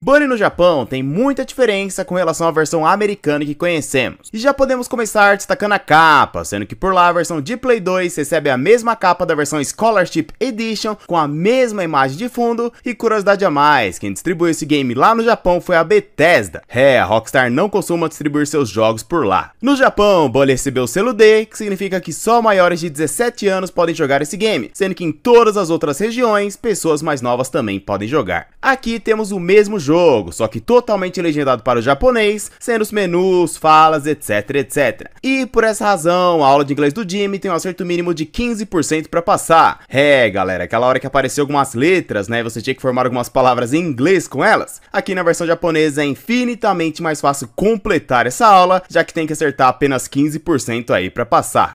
Bunny no Japão tem muita diferença com relação à versão americana que conhecemos. E já podemos começar destacando a capa, sendo que por lá a versão de Play 2 recebe a mesma capa da versão Scholarship Edition, com a mesma imagem de fundo, e curiosidade a mais, quem distribuiu esse game lá no Japão foi a Bethesda. É, a Rockstar não costuma distribuir seus jogos por lá. No Japão, Bunny recebeu o selo D, que significa que só maiores de 17 anos podem jogar esse game, sendo que em todas as outras regiões, pessoas mais novas também podem jogar. Aqui temos o mesmo jogo jogo, só que totalmente legendado para o japonês, sendo os menus, falas, etc, etc. E por essa razão, a aula de inglês do Jimmy tem um acerto mínimo de 15% para passar. É, galera, aquela hora que apareceu algumas letras, né, você tinha que formar algumas palavras em inglês com elas. Aqui na versão japonesa é infinitamente mais fácil completar essa aula, já que tem que acertar apenas 15% aí para passar.